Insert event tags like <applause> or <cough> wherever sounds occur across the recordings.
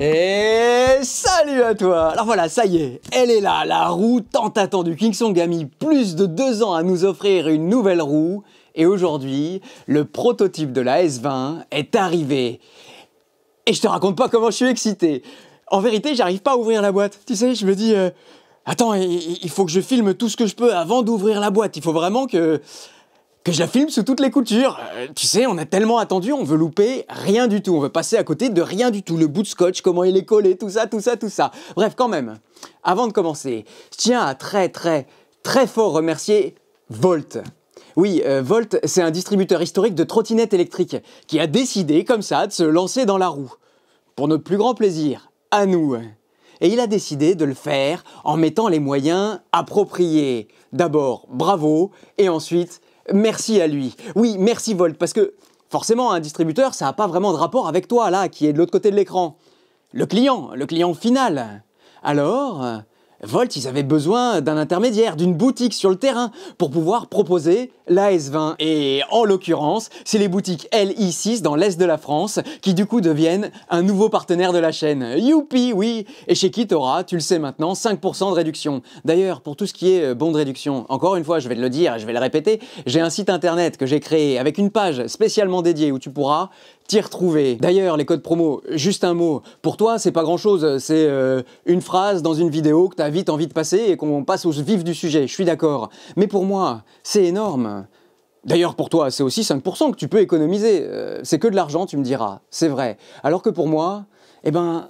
Et salut à toi Alors voilà, ça y est, elle est là, la roue tant attendue. Kingsong a mis plus de deux ans à nous offrir une nouvelle roue. Et aujourd'hui, le prototype de la S20 est arrivé. Et je te raconte pas comment je suis excité. En vérité, j'arrive pas à ouvrir la boîte. Tu sais, je me dis, euh, attends, il faut que je filme tout ce que je peux avant d'ouvrir la boîte. Il faut vraiment que que je la filme sous toutes les coutures. Euh, tu sais, on a tellement attendu, on veut louper rien du tout, on veut passer à côté de rien du tout. Le bout de scotch, comment il est collé, tout ça, tout ça, tout ça. Bref, quand même, avant de commencer, je tiens à très très très fort remercier Volt. Oui, euh, Volt, c'est un distributeur historique de trottinettes électriques qui a décidé comme ça de se lancer dans la roue. Pour notre plus grand plaisir, à nous. Et il a décidé de le faire en mettant les moyens appropriés. D'abord, bravo, et ensuite, merci à lui. Oui, merci Volt, parce que forcément, un distributeur, ça n'a pas vraiment de rapport avec toi, là, qui est de l'autre côté de l'écran. Le client, le client final. Alors, Volt, ils avaient besoin d'un intermédiaire, d'une boutique sur le terrain pour pouvoir proposer la 20 Et en l'occurrence, c'est les boutiques LI6 dans l'est de la France qui du coup deviennent un nouveau partenaire de la chaîne. Youpi, oui Et chez qui t'auras, tu le sais maintenant, 5% de réduction. D'ailleurs, pour tout ce qui est euh, bon de réduction, encore une fois, je vais te le dire et je vais le répéter, j'ai un site internet que j'ai créé avec une page spécialement dédiée où tu pourras t'y retrouver. D'ailleurs, les codes promo, juste un mot. Pour toi, c'est pas grand chose. C'est euh, une phrase dans une vidéo que tu as vite envie de passer et qu'on passe au vif du sujet. Je suis d'accord. Mais pour moi, c'est énorme. D'ailleurs, pour toi, c'est aussi 5% que tu peux économiser. Euh, c'est que de l'argent, tu me diras. C'est vrai. Alors que pour moi, eh ben,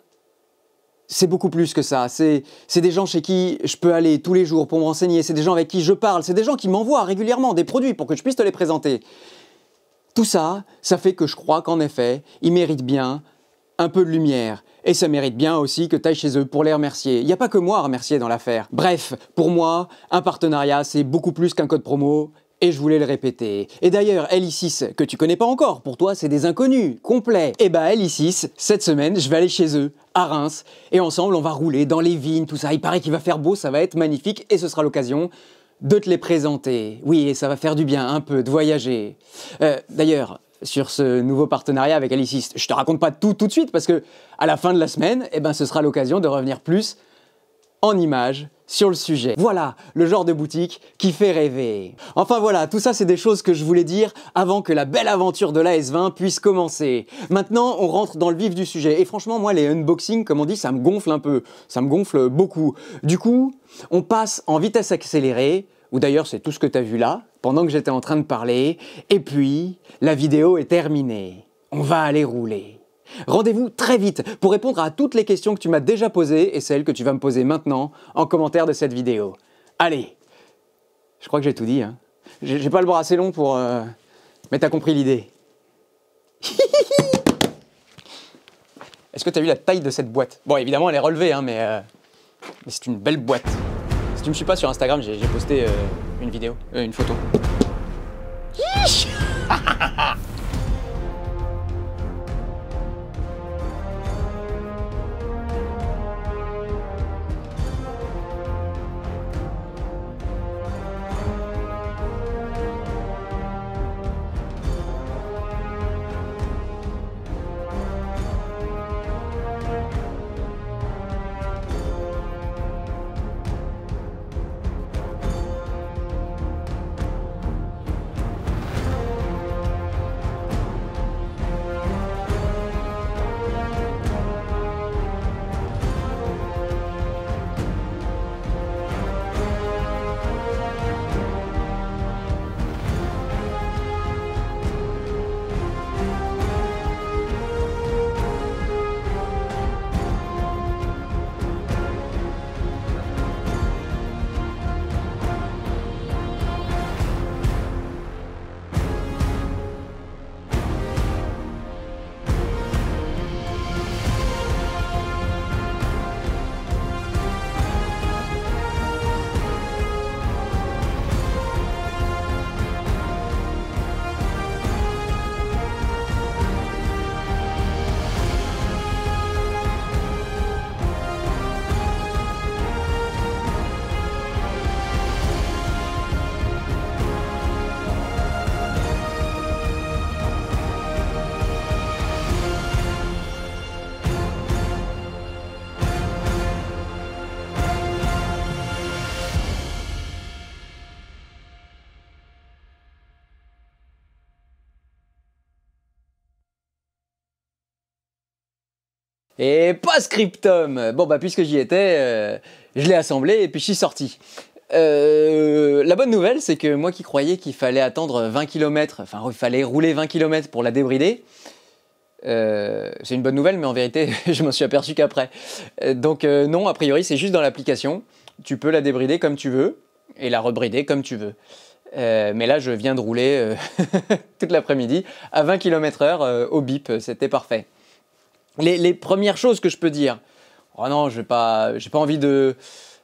c'est beaucoup plus que ça. C'est des gens chez qui je peux aller tous les jours pour me renseigner. C'est des gens avec qui je parle. C'est des gens qui m'envoient régulièrement des produits pour que je puisse te les présenter. Tout ça, ça fait que je crois qu'en effet, ils méritent bien un peu de lumière. Et ça mérite bien aussi que tu ailles chez eux pour les remercier. Il n'y a pas que moi à remercier dans l'affaire. Bref, pour moi, un partenariat, c'est beaucoup plus qu'un code promo. Et je voulais le répéter. Et d'ailleurs, li que tu connais pas encore, pour toi c'est des inconnus, complets. Et eh bah ben, li cette semaine, je vais aller chez eux, à Reims, et ensemble on va rouler dans les vignes, tout ça. Il paraît qu'il va faire beau, ça va être magnifique, et ce sera l'occasion de te les présenter. Oui, et ça va faire du bien un peu de voyager. Euh, d'ailleurs, sur ce nouveau partenariat avec Alicist, je te raconte pas tout tout de suite parce que à la fin de la semaine, eh ben, ce sera l'occasion de revenir plus en images sur le sujet. Voilà le genre de boutique qui fait rêver. Enfin voilà, tout ça c'est des choses que je voulais dire avant que la belle aventure de la S20 puisse commencer. Maintenant, on rentre dans le vif du sujet. Et franchement, moi les unboxings, comme on dit, ça me gonfle un peu. Ça me gonfle beaucoup. Du coup, on passe en vitesse accélérée, ou d'ailleurs c'est tout ce que t'as vu là, pendant que j'étais en train de parler, et puis la vidéo est terminée. On va aller rouler. Rendez-vous très vite pour répondre à toutes les questions que tu m'as déjà posées et celles que tu vas me poser maintenant en commentaire de cette vidéo. Allez, je crois que j'ai tout dit. Hein. J'ai pas le bras assez long pour... Euh, mais t'as compris l'idée. <laughs> Est-ce que t'as vu la taille de cette boîte Bon, évidemment, elle est relevée, hein, mais, euh, mais c'est une belle boîte. Si tu me suis pas sur Instagram, j'ai posté euh, une vidéo, une photo. <laughs> Et pas scriptum Bon bah puisque j'y étais, euh, je l'ai assemblé et puis je suis sorti. Euh, la bonne nouvelle, c'est que moi qui croyais qu'il fallait attendre 20 km, enfin il fallait rouler 20 km pour la débrider, euh, c'est une bonne nouvelle, mais en vérité, <laughs> je m'en suis aperçu qu'après. Donc non, a priori, c'est juste dans l'application. Tu peux la débrider comme tu veux et la rebrider comme tu veux. mais là, je viens de rouler <laughs> toute l'après-midi à 20 km/h au bip, c'était parfait les, premières choses que je peux dire. Oh non, je n'ai pas, j'ai pas envie de.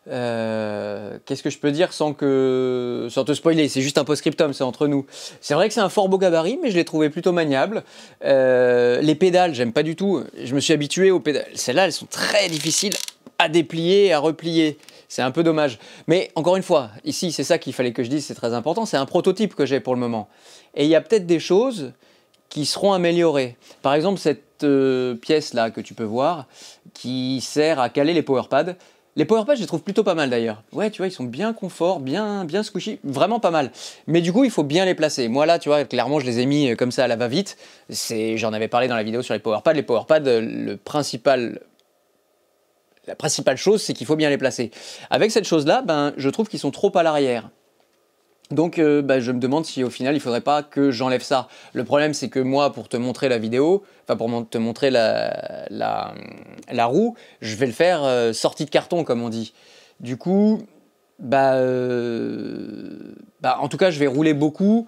Euh, qu'est-ce que je peux dire sans que sans te spoiler C'est juste un post-scriptum, c'est entre nous. C'est vrai que c'est un fort beau gabarit, mais je l'ai trouvé plutôt maniable. Euh, les pédales, j'aime pas du tout. Je me suis habitué aux pédales. Celles-là, elles sont très difficiles à déplier, et à replier. C'est un peu dommage. Mais encore une fois, ici, c'est ça qu'il fallait que je dise, c'est très important. C'est un prototype que j'ai pour le moment. Et il y a peut-être des choses qui seront améliorées. Par exemple, cette euh, pièce-là que tu peux voir, qui sert à caler les pads. Les pads, je les trouve plutôt pas mal d'ailleurs. Ouais, tu vois, ils sont bien confort, bien, bien squishy, vraiment pas mal. Mais du coup, il faut bien les placer. Moi là, tu vois, clairement, je les ai mis euh, comme ça à la va-vite. c'est J'en avais parlé dans la vidéo sur les pads. Les pads, euh, le principal la principale chose, c'est qu'il faut bien les placer. Avec cette chose-là, ben, je trouve qu'ils sont trop à l'arrière. Donc euh, bah, je me demande si au final il ne faudrait pas que j'enlève ça. Le problème c'est que moi pour te montrer la vidéo, enfin pour te montrer la, la, roue, je vais le faire euh, sortie de carton comme on dit. Du coup, bah, euh, bah, en tout cas je vais rouler beaucoup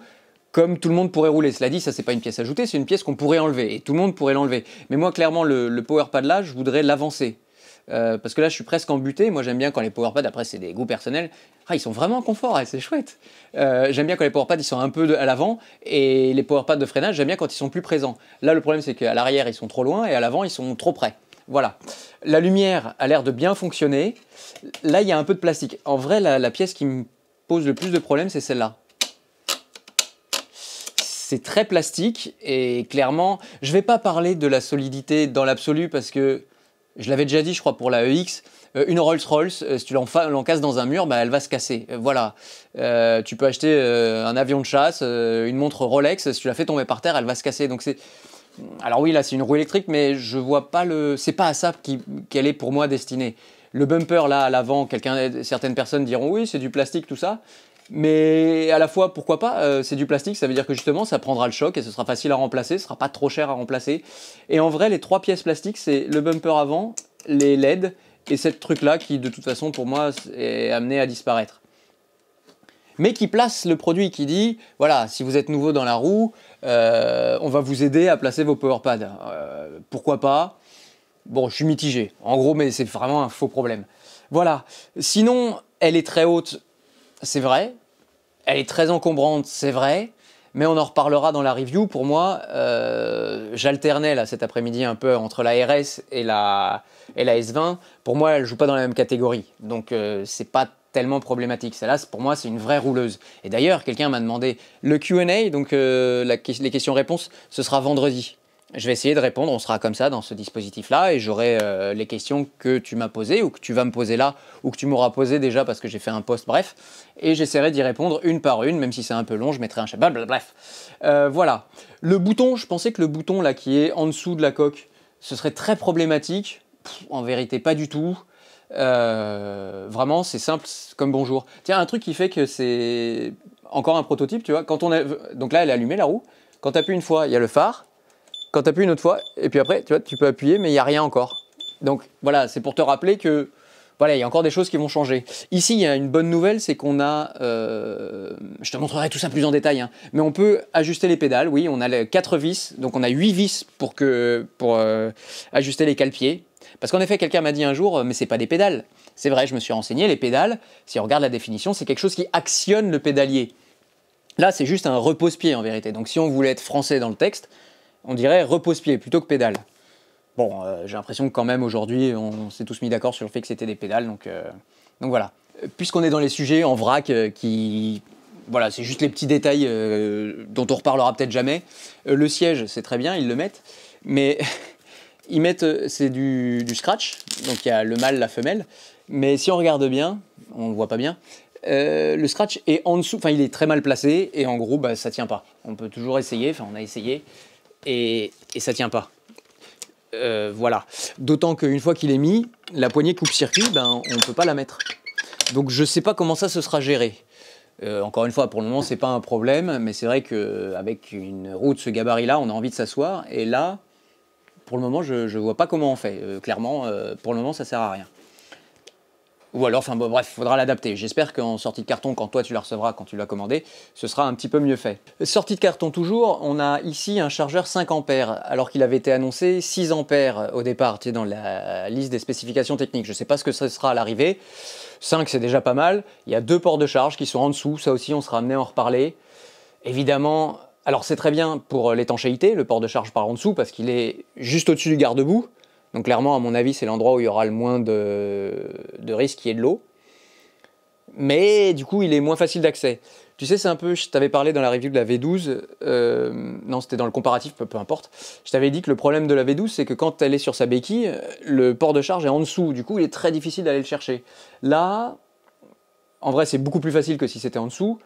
comme tout le monde pourrait rouler. Cela dit, ça c'est pas une pièce ajoutée, c'est une pièce qu'on pourrait enlever et tout le monde pourrait l'enlever. Mais moi clairement le, le power pad là, je voudrais l'avancer euh, parce que là, je suis presque embuté. Moi, j'aime bien quand les power pads, après, c'est des goûts personnels. Ah, ils sont vraiment confort, hein, c'est chouette. Euh, j'aime bien quand les pads ils sont un peu à l'avant. Et les power pads de freinage, j'aime bien quand ils sont plus présents. Là, le problème, c'est qu'à l'arrière, ils sont trop loin et à l'avant, ils sont trop près. Voilà. La lumière a l'air de bien fonctionner. Là, il y a un peu de plastique. En vrai, la, la pièce qui me pose le plus de problèmes, c'est celle-là c'est très plastique et clairement, je vais pas parler de la solidité dans l'absolu parce que je l'avais déjà dit, je crois, pour la EX, euh, une Rolls-Royce, euh, si tu l'encasses dans un mur, bah, elle va se casser. Euh, voilà. tu peux acheter un avion de chasse, une montre Rolex, si tu la fais tomber par terre, elle va se casser. Donc c'est. Alors oui, là c'est une roue électrique, mais je vois pas le. C'est pas à ça qu'elle est pour moi destinée. Le bumper là à l'avant, certaines personnes diront oui, c'est du plastique tout ça. Mais à la fois, pourquoi pas euh, C'est du plastique, ça veut dire que justement, ça prendra le choc et ce sera facile à remplacer, ce sera pas trop cher à remplacer. Et en vrai, les trois pièces plastiques, c'est le bumper avant, les LED et cette truc-là qui, de toute façon, pour moi, est amené à disparaître. Mais qui place le produit, qui dit, voilà, si vous êtes nouveau dans la roue, euh, on va vous aider à placer vos power pads. Euh, pourquoi pas Bon, je suis mitigé. En gros, mais c'est vraiment un faux problème. Voilà. Sinon, elle est très haute c'est vrai. Elle est très encombrante, c'est vrai. Mais on en reparlera dans la review. Pour moi, euh, j'alternais là cet après-midi un peu entre la RS et la, et la S20. Pour moi, elle ne joue pas dans la même catégorie. Donc ce euh, c'est pas tellement problématique. Celle-là, pour moi, c'est une vraie rouleuse. Et d'ailleurs, quelqu'un m'a demandé le Q&A, donc euh, les questions-réponses, ce sera vendredi. Je vais essayer de répondre, on sera comme ça dans ce dispositif-là et j'aurai euh, les questions que tu m'as posées ou que tu vas me poser là ou que tu m'auras posées déjà parce que j'ai fait un post, bref. Et j'essaierai d'y répondre une par une, même si c'est un peu long, je mettrai un schéma, bref. Euh, voilà. Le bouton, je pensais que le bouton là qui est en dessous de la coque, ce serait très problématique. en vérité, pas du tout. Euh, vraiment, c'est simple comme bonjour. Tiens, un truc qui fait que c'est encore un prototype, tu vois. Quand on a... Donc là, elle est allumée la roue. Quand tu appuies une fois, il y a le phare. Quand tu appuies une autre fois, et puis après, tu vois, tu peux appuyer, mais il n'y a rien encore. Donc voilà, c'est pour te rappeler que voilà, il y a encore des choses qui vont changer. Ici, il y a une bonne nouvelle, c'est qu'on a, euh, je te montrerai tout ça plus en détail, hein, mais on peut ajuster les pédales. Oui, on a les vis, donc on a huit vis pour, que, pour euh, ajuster les cale Parce qu'en effet, quelqu'un m'a dit un jour, euh, mais c'est pas des pédales. C'est vrai, je me suis renseigné, les pédales, si on regarde la définition, c'est quelque chose qui actionne le pédalier. Là, c'est juste un repose-pied en vérité. Donc si on voulait être français dans le texte, on dirait repose-pied plutôt que pédale. Bon, euh, j'ai l'impression que quand même aujourd'hui, on s'est tous mis d'accord sur le fait que c'était des pédales, donc, euh, voilà. Euh, puisqu'on est dans les sujets en vrac qui. Voilà, c'est juste les petits détails dont on reparlera peut-être jamais. le siège, c'est très bien, ils le mettent, mais <laughs> ils mettent. C'est du, scratch, donc il y a le mâle, la femelle, mais si on regarde bien, on ne voit pas bien, le scratch est en dessous, enfin il est très mal placé et en gros bah, ça tient pas. On peut toujours essayer, enfin on a essayé, et, ça ça tient pas. Euh, voilà. D'autant qu'une fois qu'il est mis, la poignée coupe-circuit, ben, on ne peut pas la mettre. Donc je ne sais pas comment ça se sera géré. Euh, encore une fois, pour le moment, c'est pas un problème, mais c'est vrai qu'avec une roue de ce gabarit-là, on a envie de s'asseoir. Et là, pour le moment, je ne vois pas comment on fait. Euh, clairement, pour le moment, ça ne sert à rien. Ou alors, enfin bon, bref, faudra l'adapter. J'espère qu'en sortie de carton, quand toi tu la recevras, quand tu l'as commandé, ce sera un petit peu mieux fait. Sortie de carton toujours, on a ici un chargeur 5 a alors qu'il avait été annoncé 6 a au départ, tu sais, dans la liste des spécifications techniques. Je ne sais pas ce que ce sera à l'arrivée. 5 c'est déjà pas mal. Il y a deux ports de charge qui sont en dessous, ça aussi on sera amené à en reparler. Évidemment, alors c'est très bien pour l'étanchéité, le port de charge par en dessous, parce qu'il est juste au-dessus du garde-boue. Donc clairement, à mon avis, c'est l'endroit où il y aura le moins de, de risques qui est de l'eau. Mais du coup, il est moins facile d'accès. Tu sais, c'est un peu, je t'avais parlé dans la review de la V12, euh, non, c'était dans le comparatif, peu importe. Je t'avais dit que le problème de la V12, c'est que quand elle est sur sa béquille, le port de charge est en dessous. Du coup, il est très difficile d'aller le chercher. Là, en vrai, c'est beaucoup plus facile que si c'était en dessous,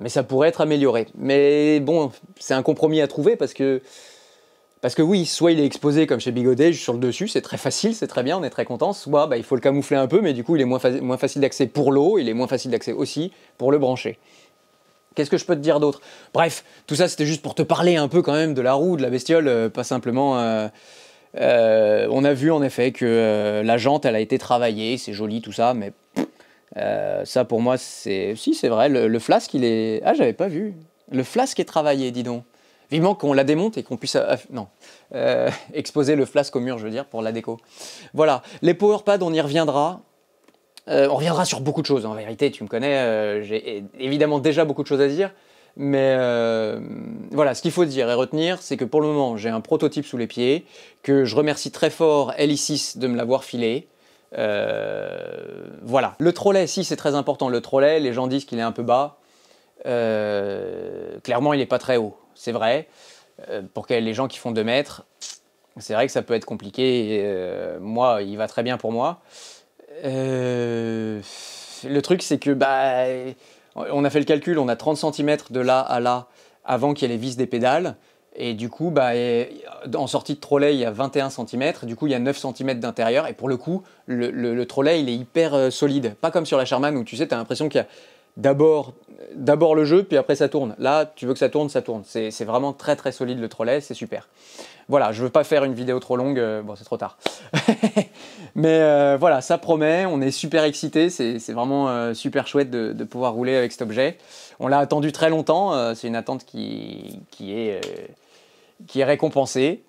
mais ça pourrait être amélioré. Mais bon, c'est un compromis à trouver parce que parce que oui, soit il est exposé comme chez Bigodet, sur le dessus, c'est très facile, c'est très bien, on est très content, soit bah, il faut le camoufler un peu, mais du coup il est moins, facile d'accès pour l'eau, il est moins facile d'accès aussi pour le brancher. Qu'est-ce que je peux te dire d'autre Bref, tout ça c'était juste pour te parler un peu quand même de la roue, de la bestiole, euh, pas simplement... Euh, euh, on a vu en effet que la jante, elle a été travaillée, c'est joli tout ça, mais ça pour moi c'est... Si c'est vrai, le, le flasque il est... Ah j'avais pas vu. Le flasque est travaillé, dis donc. Vivement qu'on la démonte et qu'on puisse euh, non, euh, <laughs> exposer le flasque au mur, je veux dire, pour la déco. Voilà, les PowerPads, on y reviendra. Euh, on reviendra sur beaucoup de choses, en vérité, tu me connais, j'ai évidemment déjà beaucoup de choses à dire. Mais voilà, ce qu'il faut dire et retenir, c'est que pour le moment, j'ai un prototype sous les pieds, que je remercie très fort LI6 de me l'avoir filé. voilà. Le trolley, si c'est très important, le trolley, les gens disent qu'il est un peu bas. clairement, il n'est pas très haut c'est vrai. Euh, pour les gens qui font 2 mètres, c'est vrai que ça peut être compliqué. Euh, moi, il va très bien pour moi. Euh, le truc, c'est que bah, on a fait le calcul, on a 30 cm de là à là avant qu'il y ait les vis des pédales. Et du coup, bah, en sortie de trolley, il y a 21 cm, du coup, il y a 9 cm d'intérieur. Et pour le coup, le, trolley, il est hyper solide. Pas comme sur la Sherman où tu sais, tu as l'impression qu'il y a d'abord d'abord le jeu, puis après ça tourne. Là, tu veux que ça tourne, ça tourne. C'est vraiment très très solide le trolley, c'est super. Voilà, je veux pas faire une vidéo trop longue, euh, bon c'est trop tard. <laughs> Mais euh, voilà, ça promet, on est super excités, c'est vraiment euh, super chouette de, pouvoir rouler avec cet objet. On l'a attendu très longtemps, c'est une attente qui est, qui est récompensée.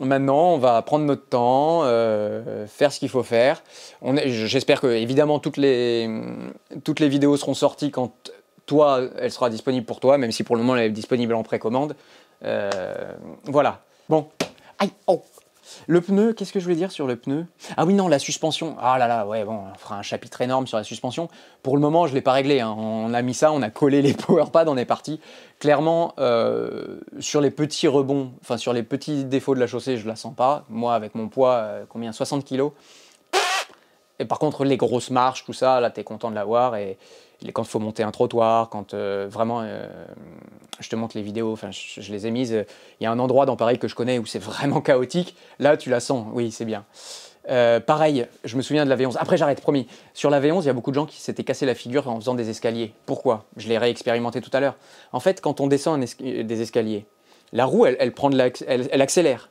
Maintenant, on va prendre notre temps, euh, faire ce qu'il faut faire. J'espère que, évidemment, toutes les, toutes les vidéos seront sorties quand toi, elle sera disponible pour toi, même si pour le moment, elle est disponible en précommande. Euh, voilà. Bon. Aïe, oh. Le pneu, qu'est-ce que je voulais dire sur le pneu Ah oui, non, la suspension. Ah là là, ouais, bon, on fera un chapitre énorme sur la suspension. Pour le moment, je ne l'ai pas réglé. Hein. On a mis ça, on a collé les <laughs> power pads, on est parti. Clairement, euh, sur les petits rebonds, enfin sur les petits défauts de la chaussée, je ne la sens pas. Moi, avec mon poids, euh, combien 60 kg et par contre, les grosses marches, tout ça, là, tu es content de l'avoir. Et, quand il faut monter un trottoir, quand euh, vraiment, euh, je te montre les vidéos, enfin, je, les ai mises. Euh, il y a un endroit dans pareil que je connais où c'est vraiment <laughs> chaotique. Là, tu la sens, oui, c'est bien. pareil, je me souviens de la V11. Après, j'arrête, promis. Sur la V11, il y a beaucoup de gens qui s'étaient cassé la figure en faisant des escaliers. Pourquoi Je l'ai réexpérimenté tout à l'heure. En fait, quand on descend des escaliers, la roue, elle, prend accélère.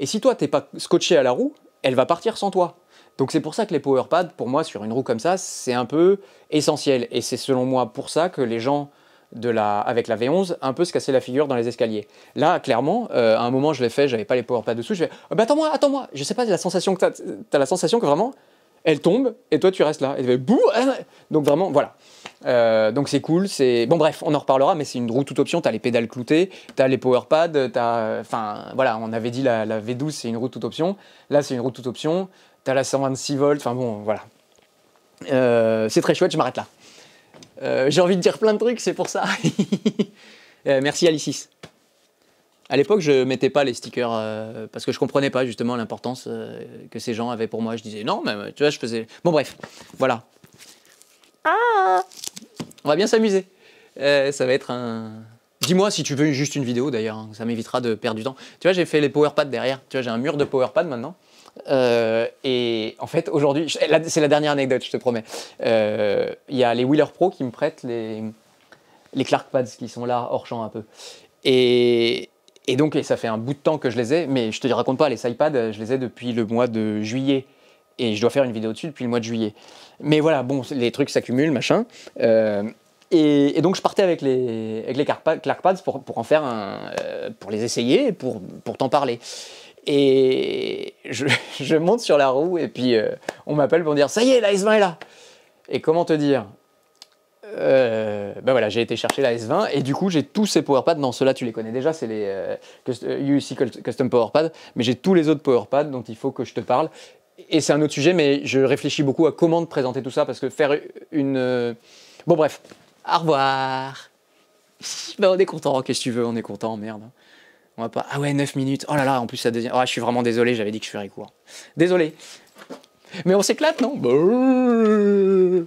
Et si toi, tu t'es pas scotché à la roue, elle va partir sans toi. Donc c'est pour ça que les power pads, pour moi, sur une roue comme ça, c'est un peu essentiel. Et c'est selon moi pour ça que les gens de la, avec la V11 un peu se cassaient la figure dans les escaliers. Là, clairement, euh, à un moment, je l'ai fait, j'avais pas les power pads dessous, je fais ah, bah, attends-moi, attends-moi !» Je sais pas, la sensation que t'as, as la sensation que vraiment, elle tombe et toi tu restes là. Et fait ah, Donc vraiment, voilà. Euh, donc c'est cool, c'est... Bon bref, on en reparlera, mais c'est une roue toute option, Tu as les pédales cloutées, tu as les power pads, Enfin voilà, on avait dit la, la V12 c'est une roue toute option, là c'est une roue toute option, T'as la 126 volts, enfin bon, voilà. Euh, c'est très chouette, je m'arrête là. Euh, j'ai envie de dire plein de trucs, c'est pour ça. <laughs> Euh, merci Alicis. À l'époque, je ne mettais pas les stickers parce que je ne comprenais pas justement l'importance que ces gens avaient pour moi. Je disais non, mais tu vois, je faisais. Bon, bref, voilà. Ah On va bien s'amuser. ça va être un. Dis-moi si tu veux juste une vidéo d'ailleurs, hein, ça m'évitera de perdre du temps. Tu vois, j'ai fait les powerpads derrière. Tu vois, j'ai un mur de powerpad maintenant. Euh, et en fait, aujourd'hui, c'est la dernière anecdote, je te promets. Euh, il y a les Wheeler Pro qui me prêtent les, les Clark Pads qui sont là, hors champ un peu. Et, et donc, ça fait un bout de temps que je les ai, mais je te raconte pas, les iPads, je les ai depuis le mois de juillet. Et je dois faire une vidéo dessus depuis le mois de juillet. Mais voilà, bon, les trucs s'accumulent, machin. Euh, et, donc je partais avec les, avec les pour, pour en faire un, pour les essayer, pour, pour t'en parler. Et <laughs> je, monte sur la roue et puis euh, on m'appelle pour dire ça y est, la S20 est là. Et comment te dire euh, ben voilà, j'ai été chercher la S20 et du coup j'ai tous ces powerpads. Non, ceux-là tu les connais déjà, c'est les UEC euh, UC Custom Powerpad, mais j'ai tous les autres powerpads dont il faut que je te parle. Et c'est un autre sujet, mais je réfléchis beaucoup à comment te présenter tout ça parce que faire une. Bon, bref, au revoir. Ben, on est content, qu'est-ce que tu veux, on est content, merde. Ah ouais, 9 minutes. Oh là là, en plus, ça devient. Oh, je suis vraiment désolé, j'avais dit que je ferais court. Désolé. Mais on s'éclate, non bah, euh,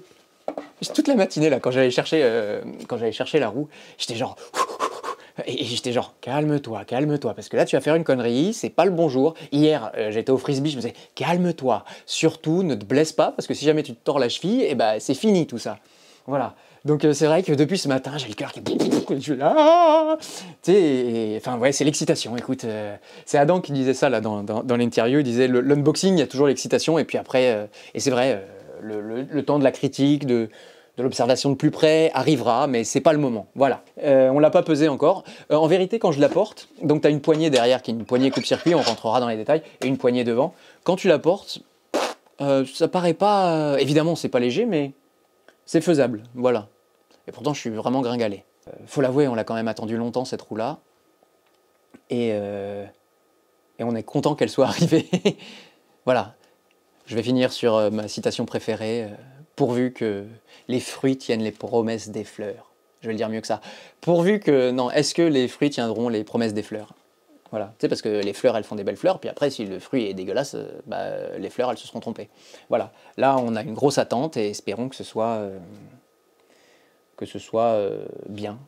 Toute la matinée, là, quand j'allais chercher, euh, quand chercher la roue, j'étais genre. <laughs> Et, j'étais genre, calme-toi, calme-toi, parce que là tu vas faire une connerie, c'est pas le bonjour Hier, euh, j'étais au frisbee, je me disais, calme-toi, surtout ne te blesse pas, parce que si jamais tu te tords la cheville, et eh ben, c'est fini tout ça. Voilà. Donc euh, c'est vrai que depuis ce matin, j'ai le cœur qui. Je suis là. Ah, ah, ah. Enfin, ouais, c'est l'excitation. Écoute, euh, c'est Adam qui disait ça là, dans, dans, l'interview. Il disait l'unboxing, il y a toujours l'excitation. Et puis après, euh, et c'est vrai, le, temps de la critique, de, l'observation de plus près arrivera, mais c'est pas le moment. Voilà. on l'a pas pesé encore. en vérité, quand je la porte, donc tu as une poignée derrière qui est une poignée coupe-circuit, on rentrera dans les détails, et une poignée devant. Quand tu la portes, ça paraît pas. évidemment, c'est pas léger, mais c'est faisable, voilà. Et pourtant, je suis vraiment gringalé. Euh, faut l'avouer, on l'a quand même attendu longtemps, cette roue-là. Et, euh, on est content qu'elle soit <laughs> arrivée. voilà. Je vais finir sur euh, ma citation préférée. pourvu que les fruits tiennent les promesses des fleurs. Je vais le dire mieux que ça. Pourvu que. Non, est-ce que les fruits tiendront les promesses des fleurs voilà. Tu sais, parce que les fleurs, elles font des belles fleurs, puis après, si le fruit est dégueulasse, bah, les fleurs, elles se seront trompées. Voilà. Là, on a une grosse attente et espérons que ce soit que ce soit euh, bien